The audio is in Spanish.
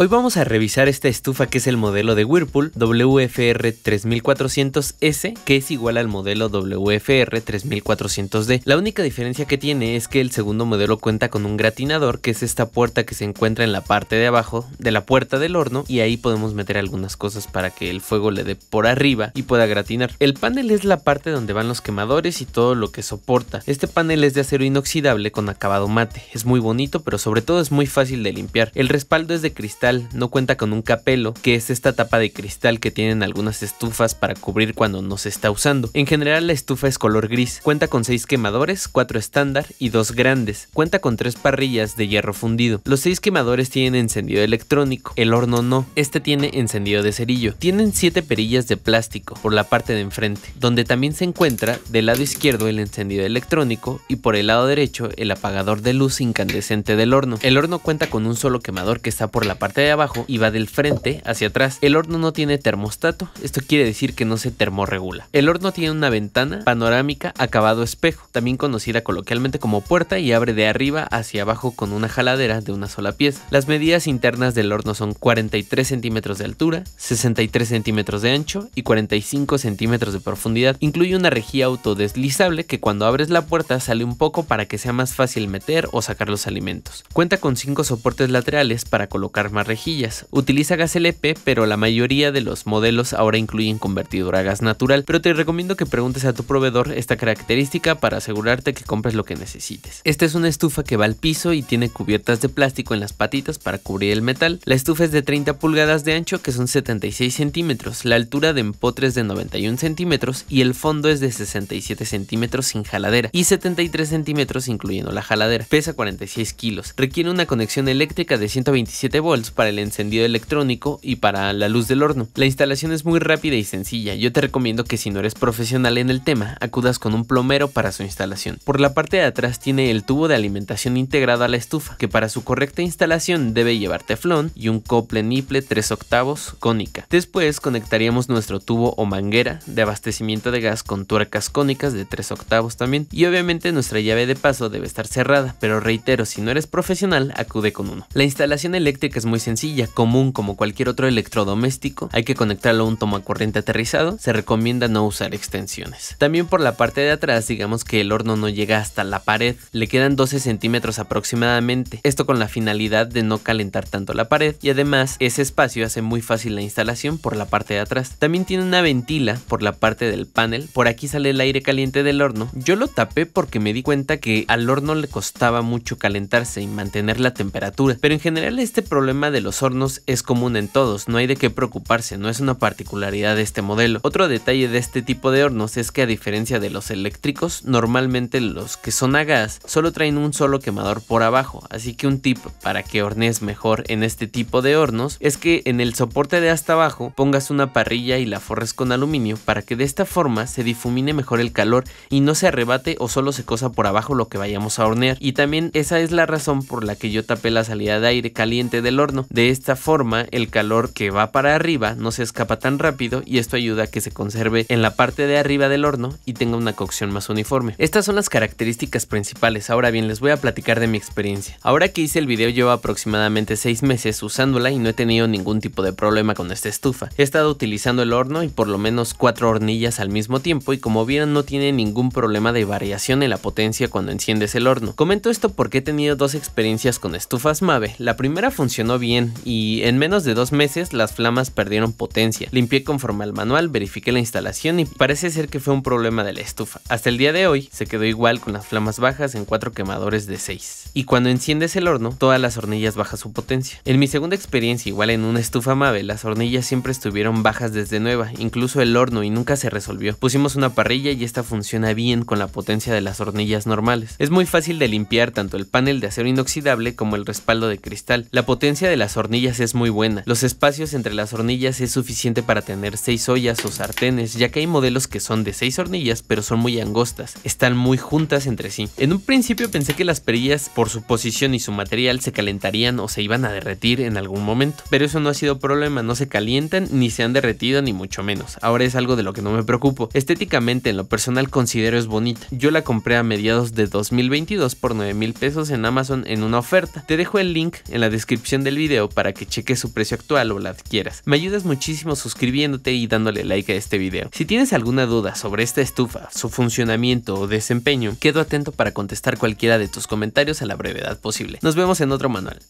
Hoy vamos a revisar esta estufa que es el modelo de Whirlpool WFR 3400S que es igual al modelo WFR 3400D. La única diferencia que tiene es que el segundo modelo cuenta con un gratinador que es esta puerta que se encuentra en la parte de abajo de la puerta del horno y ahí podemos meter algunas cosas para que el fuego le dé por arriba y pueda gratinar. El panel es la parte donde van los quemadores y todo lo que soporta. Este panel es de acero inoxidable con acabado mate. Es muy bonito pero sobre todo es muy fácil de limpiar. El respaldo es de cristal no cuenta con un capelo, que es esta tapa de cristal que tienen algunas estufas para cubrir cuando no se está usando. En general la estufa es color gris, cuenta con 6 quemadores, 4 estándar y 2 grandes, cuenta con 3 parrillas de hierro fundido. Los 6 quemadores tienen encendido electrónico, el horno no, este tiene encendido de cerillo. Tienen 7 perillas de plástico por la parte de enfrente, donde también se encuentra del lado izquierdo el encendido electrónico y por el lado derecho el apagador de luz incandescente del horno. El horno cuenta con un solo quemador que está por la parte de abajo y va del frente hacia atrás. El horno no tiene termostato, esto quiere decir que no se termorregula. El horno tiene una ventana panorámica acabado espejo, también conocida coloquialmente como puerta y abre de arriba hacia abajo con una jaladera de una sola pieza. Las medidas internas del horno son 43 centímetros de altura, 63 centímetros de ancho y 45 centímetros de profundidad. Incluye una rejilla autodeslizable que cuando abres la puerta sale un poco para que sea más fácil meter o sacar los alimentos. Cuenta con 5 soportes laterales para colocar más rejillas. Utiliza gas LP, pero la mayoría de los modelos ahora incluyen convertidor a gas natural, pero te recomiendo que preguntes a tu proveedor esta característica para asegurarte que compres lo que necesites. Esta es una estufa que va al piso y tiene cubiertas de plástico en las patitas para cubrir el metal. La estufa es de 30 pulgadas de ancho, que son 76 centímetros, la altura de empotres de 91 centímetros y el fondo es de 67 centímetros sin jaladera y 73 centímetros incluyendo la jaladera. Pesa 46 kilos. Requiere una conexión eléctrica de 127 volts para el encendido electrónico y para la luz del horno. La instalación es muy rápida y sencilla. Yo te recomiendo que si no eres profesional en el tema, acudas con un plomero para su instalación. Por la parte de atrás tiene el tubo de alimentación integrado a la estufa, que para su correcta instalación debe llevar teflón y un cople niple 3 octavos cónica. Después conectaríamos nuestro tubo o manguera de abastecimiento de gas con tuercas cónicas de 3 octavos también. Y obviamente nuestra llave de paso debe estar cerrada, pero reitero, si no eres profesional, acude con uno. La instalación eléctrica es muy sencilla, común como cualquier otro electrodoméstico, hay que conectarlo a un corriente aterrizado, se recomienda no usar extensiones. También por la parte de atrás, digamos que el horno no llega hasta la pared, le quedan 12 centímetros aproximadamente, esto con la finalidad de no calentar tanto la pared y además ese espacio hace muy fácil la instalación por la parte de atrás. También tiene una ventila por la parte del panel, por aquí sale el aire caliente del horno. Yo lo tapé porque me di cuenta que al horno le costaba mucho calentarse y mantener la temperatura, pero en general este problema de los hornos es común en todos, no hay de qué preocuparse, no es una particularidad de este modelo. Otro detalle de este tipo de hornos es que a diferencia de los eléctricos, normalmente los que son a gas solo traen un solo quemador por abajo, así que un tip para que hornees mejor en este tipo de hornos es que en el soporte de hasta abajo pongas una parrilla y la forres con aluminio para que de esta forma se difumine mejor el calor y no se arrebate o solo se cosa por abajo lo que vayamos a hornear. Y también esa es la razón por la que yo tapé la salida de aire caliente del horno de esta forma, el calor que va para arriba no se escapa tan rápido y esto ayuda a que se conserve en la parte de arriba del horno y tenga una cocción más uniforme. Estas son las características principales. Ahora bien, les voy a platicar de mi experiencia. Ahora que hice el video llevo aproximadamente 6 meses usándola y no he tenido ningún tipo de problema con esta estufa. He estado utilizando el horno y por lo menos 4 hornillas al mismo tiempo y como vieron no tiene ningún problema de variación en la potencia cuando enciendes el horno. Comento esto porque he tenido dos experiencias con estufas Mave. La primera funcionó bien y en menos de dos meses las flamas perdieron potencia. Limpié conforme al manual, verifiqué la instalación y parece ser que fue un problema de la estufa. Hasta el día de hoy se quedó igual con las flamas bajas en cuatro quemadores de 6. Y cuando enciendes el horno, todas las hornillas bajan su potencia. En mi segunda experiencia, igual en una estufa Mave, las hornillas siempre estuvieron bajas desde nueva, incluso el horno y nunca se resolvió. Pusimos una parrilla y esta funciona bien con la potencia de las hornillas normales. Es muy fácil de limpiar tanto el panel de acero inoxidable como el respaldo de cristal. La potencia de las hornillas es muy buena. Los espacios entre las hornillas es suficiente para tener 6 ollas o sartenes, ya que hay modelos que son de 6 hornillas pero son muy angostas, están muy juntas entre sí. En un principio pensé que las perillas por su posición y su material se calentarían o se iban a derretir en algún momento, pero eso no ha sido problema, no se calientan ni se han derretido ni mucho menos. Ahora es algo de lo que no me preocupo. Estéticamente en lo personal considero es bonita. Yo la compré a mediados de 2022 por 9 mil pesos en Amazon en una oferta. Te dejo el link en la descripción del video para que cheques su precio actual o la adquieras. Me ayudas muchísimo suscribiéndote y dándole like a este video. Si tienes alguna duda sobre esta estufa, su funcionamiento o desempeño, quedo atento para contestar cualquiera de tus comentarios a la brevedad posible. Nos vemos en otro manual.